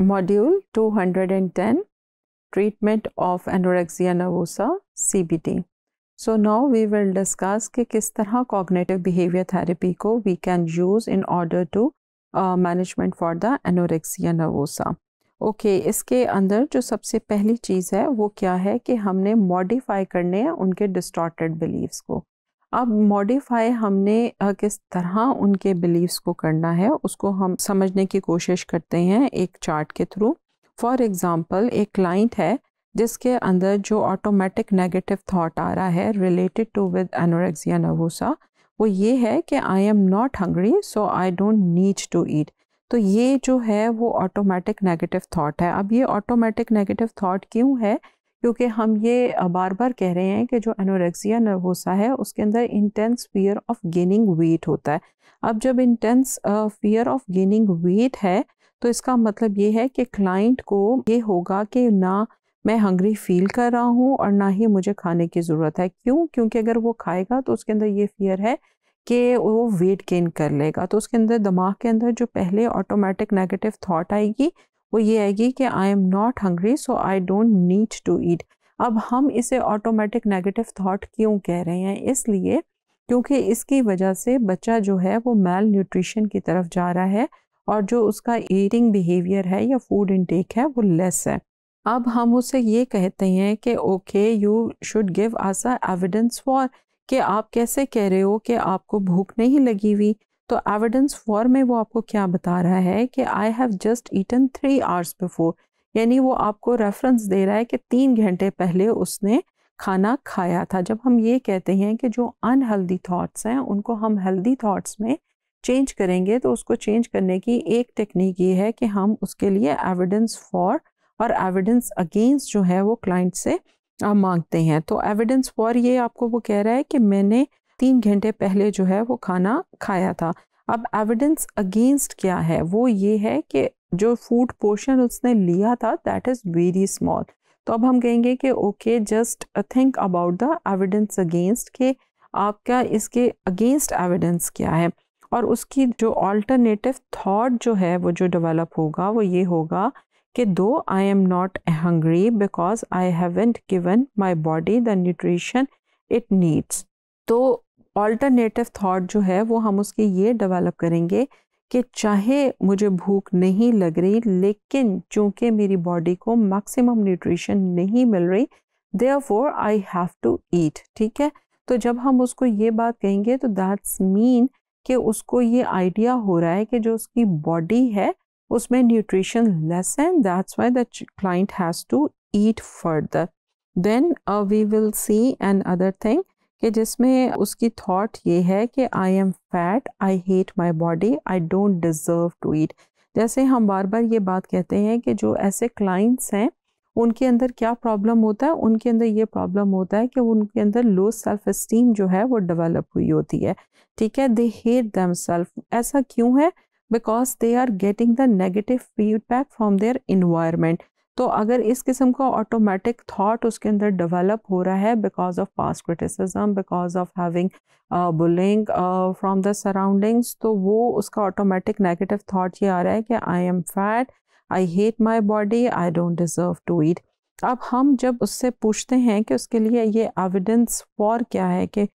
module 210 treatment of anorexia nervosa CBT so now we will discuss कि किस तरह cognitive behaviour therapy को we can use in order to management for the anorexia nervosa okay इसके अंदर जो सबसे पहली चीज़ है वो क्या है कि हमने मॉडिफाई करने हैं उनके डिस्टॉटेड बिलीव्स को अब मॉडिफाई हमने किस तरह उनके बिलीव्स को करना है उसको हम समझने की कोशिश करते हैं एक चार्ट के थ्रू फॉर एग्ज़ाम्पल एक क्लाइंट है जिसके अंदर जो ऑटोमेटिक नेगेटिव थाट आ रहा है related to with anorexia nervosa वो ये है कि I am not hungry so I don't need to eat तो ये जो है वो ऑटोमेटिक नेगेटिव थाट है अब ये ऑटोमेटिक नेगेटिव थाट क्यों है क्योंकि हम ये बार बार कह रहे हैं कि जो एनोरेक्सिया नर्वोसा है उसके अंदर intense fear of gaining weight होता है अब जब intense fear of gaining weight है तो इसका मतलब ये है कि क्लाइंट को ये होगा कि ना मैं हंग्री फील कर रहा हूँ और ना ही मुझे खाने की ज़रूरत है क्यों क्योंकि अगर वो खाएगा तो उसके अंदर ये फियर है कि वो वेट गेन कर लेगा तो उसके अंदर दिमाग के अंदर जो पहले ऑटोमेटिक नेगेटिव थाट आएगी वो ये आएगी कि I am not hungry so I don't need to eat अब हम इसे ऑटोमेटिक नेगेटिव थॉट क्यों कह रहे हैं इसलिए क्योंकि इसकी वजह से बच्चा जो है वो मेल न्यूट्रिशन की तरफ जा रहा है और जो उसका ईटिंग बिहेवियर है या फूड इनटेक है वो लेस है अब हम उसे ये कहते हैं कि okay you should give us evidence for कि आप कैसे कह रहे हो कि आपको भूख नहीं लगी हुई तो एविडेंस फॉर में वो आपको क्या बता रहा है कि I have just eaten three hours before यानी वो आपको रेफरेंस दे रहा है कि तीन घंटे पहले उसने खाना खाया था जब हम ये कहते हैं कि जो अनहेल्दी थाट्स हैं उनको हम हेल्दी थाट्स में चेंज करेंगे तो उसको चेंज करने की एक टेक्निक ये है कि हम उसके लिए एविडेंस फॉर और एविडेंस अगेंस्ट जो है वो क्लाइंट से मांगते हैं तो एविडेंस फॉर ये आपको वो कह रहा है कि मैंने तीन घंटे पहले जो है वो खाना खाया था अब एविडेंस अगेंस्ट क्या है वो ये है कि जो फूड पोर्शन उसने लिया था दैट इज़ वेरी स्मॉल तो अब हम कहेंगे कि okay just think about the evidence against के आपका इसके अगेंस्ट एविडेंस क्या है और उसकी जो ऑल्टरनेटिव थॉट जो है वो जो डेवलप होगा वो ये होगा कि though I am not hungry because I haven't given my body the nutrition it needs तो ऑल्टरनेटिव थाट जो है वो हम उसके ये डेवलप करेंगे कि चाहे मुझे भूख नहीं लग रही लेकिन चूंकि मेरी बॉडी को मैक्सिमम न्यूट्रिशन नहीं मिल रही therefore I have to eat ठीक है तो जब हम उसको ये बात कहेंगे तो दैट्स मीन कि उसको ये आइडिया हो रहा है कि जो उसकी बॉडी है उसमें न्यूट्रिशन लेस है that's why the client has to eat further then we will see another thing कि जिसमें उसकी थॉट ये है कि I am fat I hate my body I don't deserve to eat जैसे हम बार बार ये बात कहते हैं कि जो ऐसे क्लाइंट्स हैं उनके अंदर क्या प्रॉब्लम होता है उनके अंदर ये प्रॉब्लम होता है कि उनके अंदर लो सेल्फ इस्टीम जो है वो डेवलप हुई होती है ठीक है दे हेट दैम सेल्फ ऐसा क्यों है because they are getting the negative feedback from their environment तो अगर इस किस्म का ऑटोमेटिक थाट उसके अंदर डेवलप हो रहा है because of past criticism because of having bullying from the surroundings तो वो उसका ऑटोमेटिक नेगेटिव थाट ये आ रहा है कि I am fat I hate my body I don't deserve to eat अब हम जब उससे पूछते हैं कि उसके लिए ये एविडेंस फॉर क्या है कि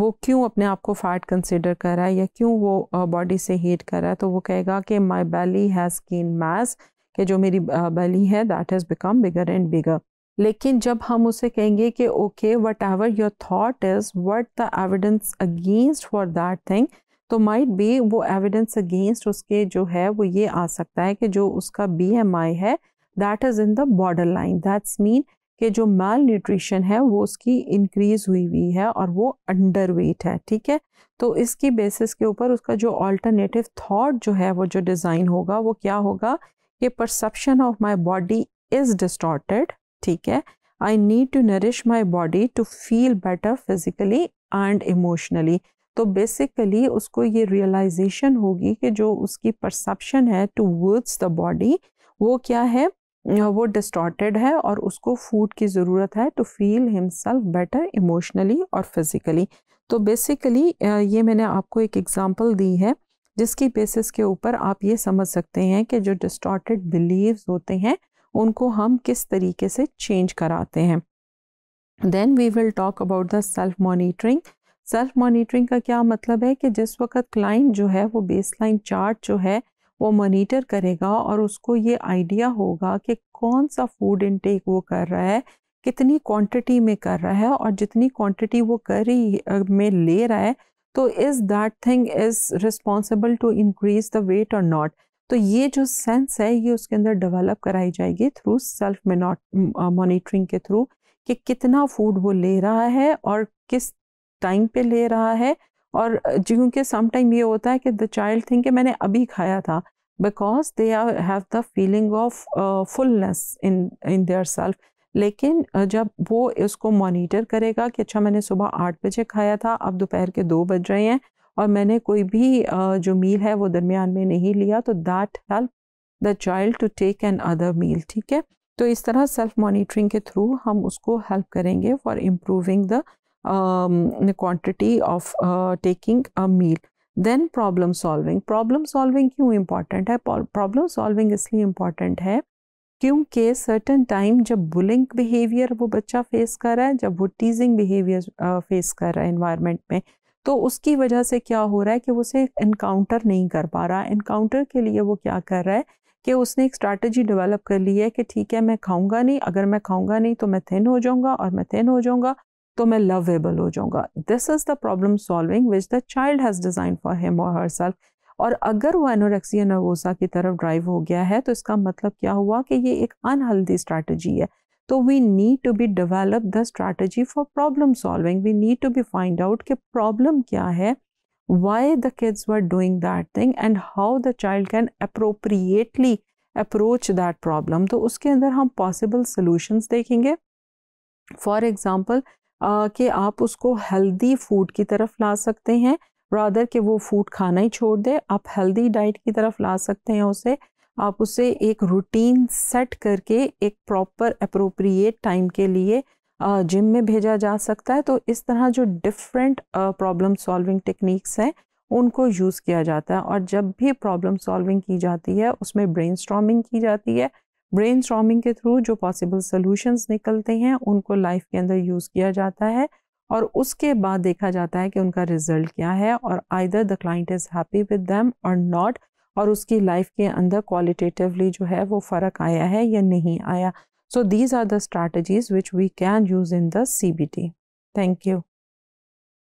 वो क्यों अपने आप को फैट कंसिडर कर रहा है या क्यों वो बॉडी से हेट कर रहा है तो वो कहेगा कि my belly has gain mass कि जो मेरी बली है that has become bigger and bigger लेकिन जब हम उसे कहेंगे कि okay whatever your thought is what the evidence against for that thing तो माइट बी वो एविडेंस अगेंस्ट उसके जो है वो ये आ सकता है कि जो उसका बी एम आई है that is in the border line that's mean कि जो माल न्यूट्रिशन है वो उसकी इंक्रीज हुई हुई है और वो अंडर वेट है ठीक है तो इसकी बेसिस के ऊपर उसका जो ऑल्टरनेटिव थाट जो है वो जो डिज़ाइन होगा वो क्या होगा ये perception of my body is distorted ठीक है I need to nourish my body to feel better physically and emotionally so basically उसको ये रियलाइजेशन होगी कि जो उसकी परसेप्शन है टू वर्ड्स द बॉडी वो क्या है वो डिस्टॉर्टेड है और उसको फूड की ज़रूरत है to feel himself better emotionally और फिज़िकली तो बेसिकली ये मैंने आपको एक एग्ज़ाम्पल दी है जिसकी बेसिस के ऊपर आप ये समझ सकते हैं कि जो डिस्टॉर्टेड बिलीव्स होते हैं उनको हम किस तरीके से चेंज कराते हैं then we will talk about the self monitoring self monitoring का क्या मतलब है कि जिस वक्त क्लाइंट जो है वो बेसलाइन चार्ट जो है वो मॉनिटर करेगा और उसको ये आइडिया होगा कि कौन सा फूड इनटेक वो कर रहा है कितनी क्वांटिटी में कर रहा है और जितनी क्वांटिटी वो कर रही में ले रहा है तो is that thing is responsible to increase the weight और नॉट तो ये जो सेंस है ये उसके अंदर डेवलप कराई जाएगी थ्रू सेल्फ मॉनिटरिंग के थ्रू कि कितना फूड वो ले रहा है और किस टाइम पे ले रहा है और uh, क्योंकि समटाइम ये होता है कि द चाइल्ड थिंक कि मैंने अभी खाया था because they have the feeling of fullness in in their self लेकिन जब वो उसको मॉनिटर करेगा कि अच्छा मैंने सुबह आठ बजे खाया था अब दोपहर के दो बज रहे हैं और मैंने कोई भी जो मील है वो दरमियान में नहीं लिया तो that help the child to take another meal ठीक है तो इस तरह सेल्फ मॉनिटरिंग के थ्रू हम उसको हेल्प करेंगे for improving the quantity of taking a meal then problem solving problem solving क्यों इम्पॉर्टेंट है प्रॉब्लम सॉल्विंग इसलिए इम्पॉर्टेंट है क्योंकि सर्टन टाइम जब बुलिंग बिहेवियर वो बच्चा फेस कर रहा है जब वो टीजिंग बिहेवियर फेस कर रहा है इन्वायरमेंट में तो उसकी वजह से क्या हो रहा है कि वो उसे इनकाउंटर नहीं कर पा रहा इनकाउंटर के लिए वो क्या कर रहा है कि उसने एक स्ट्रैटेजी डेवलप कर ली है कि ठीक है मैं खाऊंगा नहीं अगर मैं खाऊंगा नहीं तो मैं थिन हो जाऊंगा और मैं थिन हो जाऊंगा तो मैं लवेबल हो जाऊंगा this is the problem solving which the child has design for him और हर सेल्फ और अगर वो एनोरेक्सिया नर्वोसा की तरफ ड्राइव हो गया है तो इसका मतलब क्या हुआ कि ये एक अनहेल्दी स्ट्रैटेजी है तो we need to be develop the strategy for problem solving we need to be find out कि प्रॉब्लम क्या है why the kids were doing that thing and how the child can appropriately approach that problem तो उसके अंदर हम possible solutions देखेंगे for example कि आप उसको हेल्दी फूड की तरफ ला सकते हैं ब्रादर के वो फूड खाना ही छोड़ दे आप हेल्दी डाइट की तरफ ला सकते हैं उसे आप उसे एक रूटीन सेट करके एक प्रॉपर अप्रोप्रिएट टाइम के लिए जिम में भेजा जा सकता है तो इस तरह जो डिफरेंट प्रॉब्लम सॉल्विंग टेक्निक्स हैं उनको यूज़ किया जाता है और जब भी प्रॉब्लम सॉल्विंग की जाती है उसमें ब्रेन की जाती है ब्रेन के थ्रू जो पॉसिबल सोल्यूशंस निकलते हैं उनको लाइफ के अंदर यूज़ किया जाता है और उसके बाद देखा जाता है कि उनका रिजल्ट क्या है और either the client is happy with them और नॉट और उसकी लाइफ के अंदर क्वालिटेटिवली जो है वो फ़र्क आया है या नहीं आया so these are the strategies which we can use in the C B T thank you